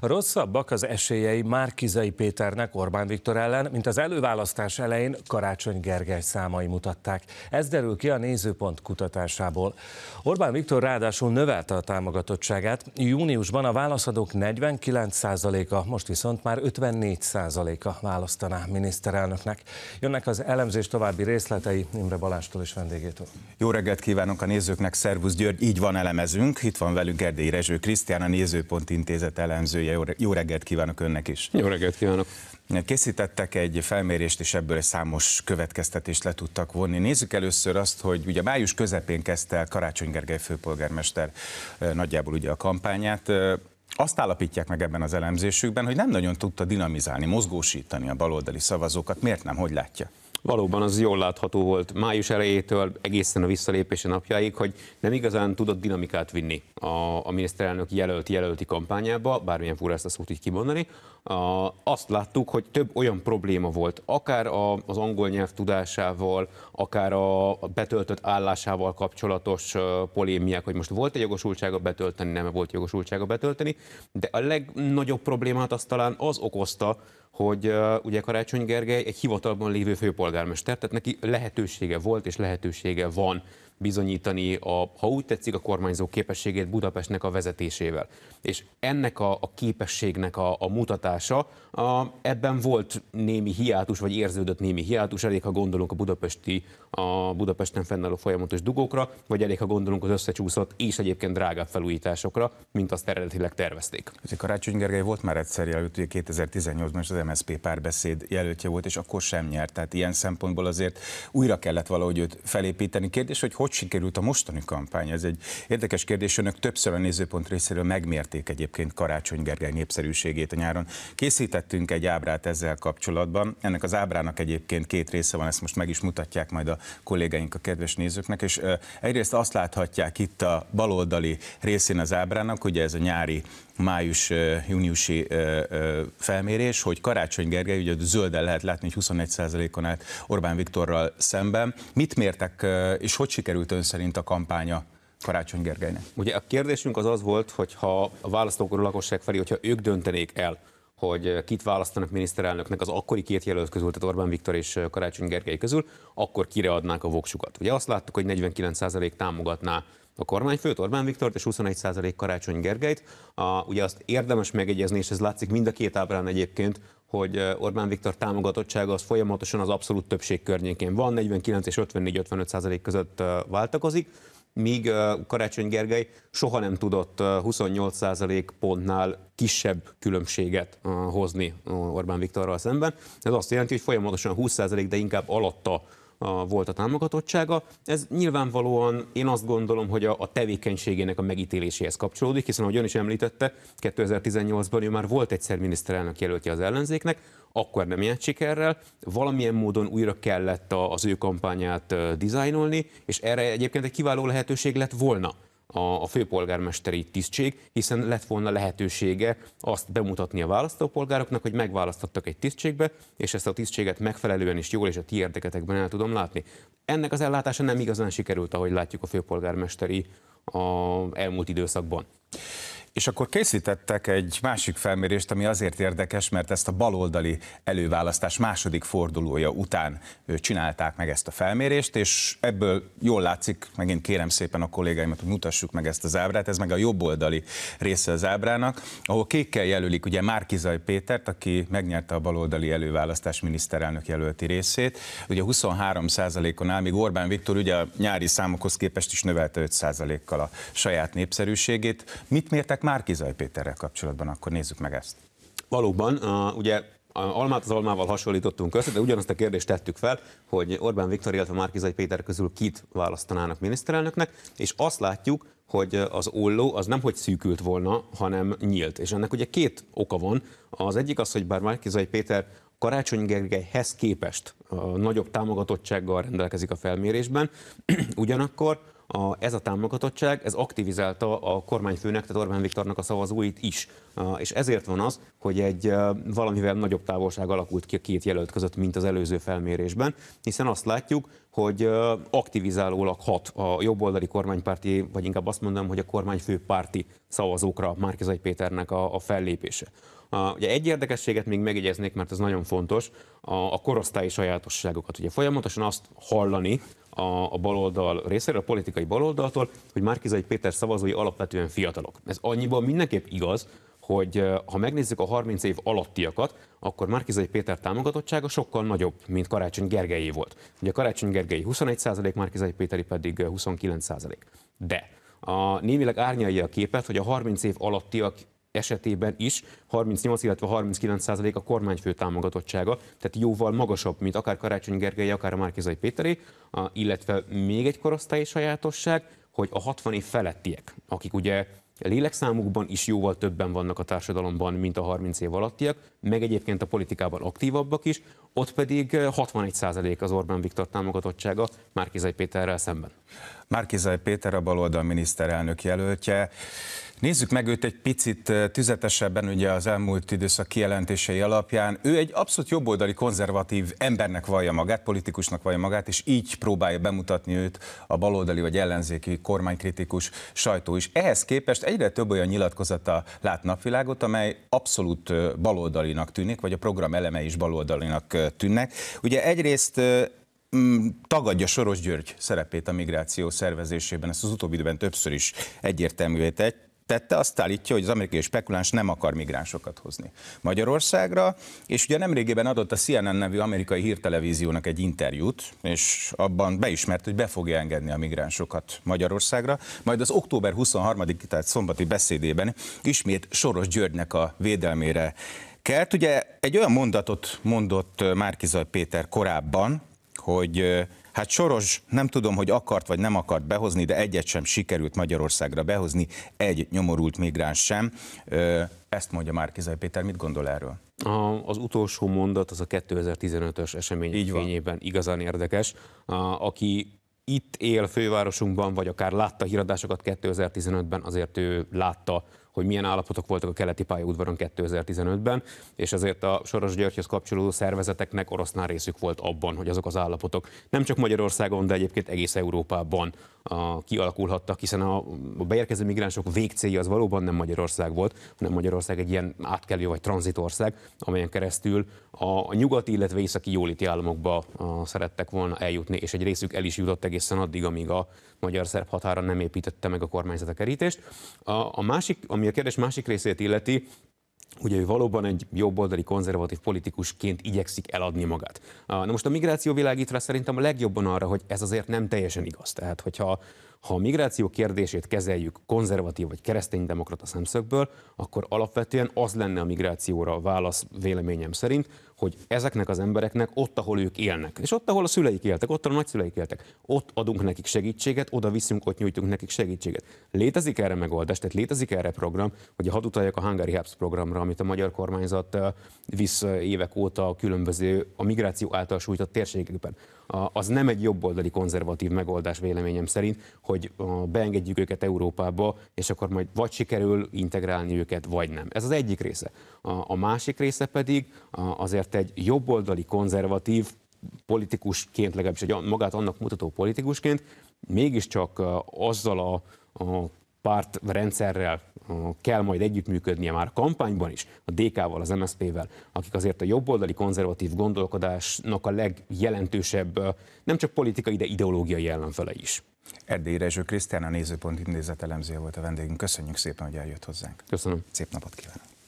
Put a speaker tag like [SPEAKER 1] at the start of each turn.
[SPEAKER 1] Rosszabbak az esélyei Márkizai Péternek Orbán Viktor ellen, mint az előválasztás elején Karácsony Gergely számai mutatták. Ez derül ki a nézőpont kutatásából. Orbán Viktor ráadásul növelte a támogatottságát. Júniusban a válaszadók 49%-a, most viszont már 54%-a választaná miniszterelnöknek. Jönnek az elemzés további részletei Imre Balástól és vendégétől. Jó reggelt kívánok a nézőknek, Szervusz György, így van elemezünk. Itt van velünk Erdély Rezső Krisztián, a Nézőpont Intézet elemző szerkesztője. Jó reggelt kívánok önnek is. Jó reggelt kívánok. Készítettek egy felmérést, és ebből egy számos következtetést le tudtak vonni. Nézzük először azt, hogy ugye május közepén kezdte el Karácsony Gergely főpolgármester nagyjából ugye a kampányát. Azt állapítják meg ebben az elemzésükben, hogy nem nagyon tudta dinamizálni, mozgósítani a baloldali szavazókat. Miért nem? Hogy látja?
[SPEAKER 2] Valóban az jól látható volt május elejétől egészen a visszalépése napjáig, hogy nem igazán tudott dinamikát vinni a, a miniszterelnök jelölt jelölti kampányába, bármilyen fura ezt a szót így kimondani, a, azt láttuk, hogy több olyan probléma volt, akár a, az angol nyelv tudásával, akár a, a betöltött állásával kapcsolatos uh, polémiák, hogy most volt egy jogosultsága betölteni, nem volt jogosultsága betölteni, de a legnagyobb problémát azt talán az okozta, hogy uh, ugye Karácsony Gergely egy hivatalban lévő főpolgármester, tehát neki lehetősége volt és lehetősége van bizonyítani, a, ha úgy tetszik, a kormányzó képességét Budapestnek a vezetésével. És ennek a, a képességnek a, a mutatása, a, ebben volt némi hiátus, vagy érződött némi hiátus, elég ha gondolunk a budapesti, a Budapesten fennálló folyamatos dugókra, vagy elég ha gondolunk az összecsúszott és egyébként drágább felújításokra, mint azt eredetileg tervezték. Ugye Karácsony
[SPEAKER 1] Gergely volt már egyszer jelölt, ugye 2018-ban az MSZP párbeszéd jelöltje volt, és akkor sem nyert. Tehát ilyen szempontból azért újra kellett valahogy őt felépíteni. Kérdés, hogy hogy hogy sikerült a mostani kampány? Ez egy érdekes kérdés. Önök többször a nézőpont részéről megmérték egyébként Karácsony Gergely népszerűségét a nyáron. Készítettünk egy ábrát ezzel kapcsolatban. Ennek az ábrának egyébként két része van, ezt most meg is mutatják majd a kollégáink a kedves nézőknek. És egyrészt azt láthatják itt a baloldali részén az ábrának, ugye ez a nyári május-júniusi felmérés, hogy Karácsony Gergely, ugye zölden lehet látni, hogy 21%-on állt Orbán Viktorral szemben. Mit mértek, és hogy sikerült ön szerint a kampánya Karácsony Gergelynek?
[SPEAKER 2] Ugye a kérdésünk az az volt, hogy ha a választókorú lakosság felé, hogyha ők döntenék el, hogy kit választanak miniszterelnöknek az akkori két jelölt közül, tehát Orbán Viktor és Karácsony Gergely közül, akkor kire adnák a voksukat. Ugye azt láttuk, hogy 49% támogatná a kormányfőt, Orbán Viktort, és 21% Karácsony Gergelyt. A, ugye azt érdemes megegyezni, és ez látszik mind a két ábrán egyébként, hogy Orbán Viktor támogatottsága az folyamatosan az abszolút többség környékén van, 49 és 54-55 százalék között váltakozik míg Karácsony Gergely soha nem tudott 28% pontnál kisebb különbséget hozni Orbán Viktorral szemben. Ez azt jelenti, hogy folyamatosan 20% de inkább alatta volt a támogatottsága. Ez nyilvánvalóan én azt gondolom, hogy a, a tevékenységének a megítéléséhez kapcsolódik, hiszen ahogy ön is említette, 2018-ban ő már volt egyszer miniszterelnök jelöltje az ellenzéknek, akkor nem járt sikerrel, valamilyen módon újra kellett az ő kampányát dizájnolni, és erre egyébként egy kiváló lehetőség lett volna a, a főpolgármesteri tisztség, hiszen lett volna lehetősége azt bemutatni a választópolgároknak, hogy megválasztottak egy tisztségbe, és ezt a tisztséget megfelelően is jól és a ti érdeketekben el tudom látni. Ennek az ellátása nem igazán sikerült, ahogy látjuk a főpolgármesteri a elmúlt időszakban. És akkor készítettek egy másik
[SPEAKER 1] felmérést, ami azért érdekes, mert ezt a baloldali előválasztás második fordulója után csinálták meg ezt a felmérést, és ebből jól látszik, megint kérem szépen a kollégáimat, hogy mutassuk meg ezt az ábrát, ez meg a jobboldali része az ábrának, ahol kékkel jelölik ugye Márkizaj Pétert, aki megnyerte a baloldali előválasztás miniszterelnök jelölti részét, ugye 23%-on áll, míg Orbán Viktor ugye a nyári számokhoz képest is növelte 5%-kal a saját népszerűségét. Mit mértek mondják Márkizaj Péterrel kapcsolatban, akkor nézzük meg
[SPEAKER 2] ezt. Valóban, ugye almát az almával hasonlítottunk össze, de ugyanazt a kérdést tettük fel, hogy Orbán Viktor, illetve Izai Péter közül kit választanának miniszterelnöknek, és azt látjuk, hogy az olló az nem hogy szűkült volna, hanem nyílt. És ennek ugye két oka van. Az egyik az, hogy bár Izai Péter Karácsony Gergelyhez képest nagyobb támogatottsággal rendelkezik a felmérésben, ugyanakkor a, ez a támogatottság, ez aktivizálta a kormányfőnek, tehát Orbán Viktornak a szavazóit is. És ezért van az, hogy egy valamivel nagyobb távolság alakult ki a két jelölt között, mint az előző felmérésben, hiszen azt látjuk, hogy aktivizálólag hat a jobboldali kormánypárti, vagy inkább azt mondom, hogy a kormányfőpárti szavazókra Márkizai Péternek a, a fellépése. A, ugye egy érdekességet még megjegyeznék, mert ez nagyon fontos, a, a korosztályi sajátosságokat. Ugye folyamatosan azt hallani a, a baloldal részéről, a politikai baloldaltól, hogy Márkizai Péter szavazói alapvetően fiatalok. Ez annyiban mindenképp igaz, hogy ha megnézzük a 30 év alattiakat, akkor Márkizai Péter támogatottsága sokkal nagyobb, mint Karácsony Gergelyé volt. Ugye Karácsony Gergely 21%, Márkizai Péteri pedig 29%. De a némileg árnyalja a képet, hogy a 30 év alattiak esetében is 38, illetve 39 százalék a kormányfő támogatottsága, tehát jóval magasabb, mint akár Karácsony Gergely, akár a Márkizai Péteré, illetve még egy korosztályi sajátosság, hogy a 60 év felettiek, akik ugye lélekszámukban is jóval többen vannak a társadalomban, mint a 30 év alattiak, meg egyébként a politikában aktívabbak is, ott pedig 61% az Orbán Viktor támogatottsága Márkizai Péterrel szemben. Márkizai Péter a baloldal
[SPEAKER 1] miniszterelnök jelöltje. Nézzük meg őt egy picit tüzetesebben ugye az elmúlt időszak kijelentései alapján. Ő egy abszolút jobboldali konzervatív embernek vallja magát, politikusnak vallja magát, és így próbálja bemutatni őt a baloldali vagy ellenzéki kormánykritikus sajtó is. Ehhez képest egyre több olyan nyilatkozata lát napvilágot, amely abszolút baloldalinak tűnik, vagy a program eleme is baloldalinak tűnnek. Ugye egyrészt tagadja Soros György szerepét a migráció szervezésében, ezt az utóbbi időben többször is egyértelművé tette, azt állítja, hogy az amerikai spekuláns nem akar migránsokat hozni Magyarországra, és ugye nemrégében adott a CNN nevű amerikai hírtelevíziónak egy interjút, és abban beismert, hogy be fogja engedni a migránsokat Magyarországra, majd az október 23-i, tehát szombati beszédében ismét Soros Györgynek a védelmére érdekelt. Ugye egy olyan mondatot mondott Márkizaj Péter korábban, hogy hát Soros nem tudom, hogy akart vagy nem akart behozni, de egyet sem sikerült Magyarországra behozni, egy nyomorult migráns sem. Ezt mondja Márkizaj
[SPEAKER 2] Péter, mit gondol erről? A, az utolsó mondat az a 2015-ös esemény Így van. igazán érdekes. A, aki itt él fővárosunkban, vagy akár látta híradásokat 2015-ben, azért ő látta hogy milyen állapotok voltak a keleti pályaudvaron 2015-ben, és ezért a Soros Györgyhöz kapcsolódó szervezeteknek oroszlán részük volt abban, hogy azok az állapotok nem csak Magyarországon, de egyébként egész Európában a, kialakulhattak, hiszen a, a beérkező migránsok végcélja az valóban nem Magyarország volt, hanem Magyarország egy ilyen átkelő vagy tranzitország, amelyen keresztül a, a nyugati, illetve északi jóléti államokba a, szerettek volna eljutni, és egy részük el is jutott egészen addig, amíg a magyar-szerb határa nem építette meg a kormányzat a kerítést. A, a másik, ami a kérdés másik részét illeti, Ugye ő valóban egy jobboldali konzervatív politikusként igyekszik eladni magát. Na most a migráció világítva szerintem a legjobban arra, hogy ez azért nem teljesen igaz. Tehát, hogyha ha a migráció kérdését kezeljük konzervatív vagy kereszténydemokrata szemszögből, akkor alapvetően az lenne a migrációra a válasz véleményem szerint, hogy ezeknek az embereknek ott, ahol ők élnek, és ott, ahol a szüleik éltek, ott, ahol a nagyszüleik éltek, ott adunk nekik segítséget, oda viszünk, ott nyújtunk nekik segítséget. Létezik erre megoldás, tehát létezik erre program, hogy a hadutaljak a Hungary Hubs programra, amit a magyar kormányzat visz évek óta a különböző, a migráció által sújtott térségekben az nem egy jobboldali konzervatív megoldás véleményem szerint, hogy beengedjük őket Európába, és akkor majd vagy sikerül integrálni őket, vagy nem. Ez az egyik része. A másik része pedig azért egy jobboldali konzervatív politikusként, legalábbis egy magát annak mutató politikusként, mégiscsak azzal a a pártrendszerrel kell majd együttműködnie már a kampányban is, a DK-val, az MSZP-vel, akik azért a jobboldali konzervatív gondolkodásnak a legjelentősebb, nem csak politikai, de ideológiai ellenfele is. Eddig Rezső Krisztián, a Nézőpont
[SPEAKER 1] Intézet elemzője volt a vendégünk. Köszönjük szépen, hogy eljött hozzánk. Köszönöm. Szép napot kívánok.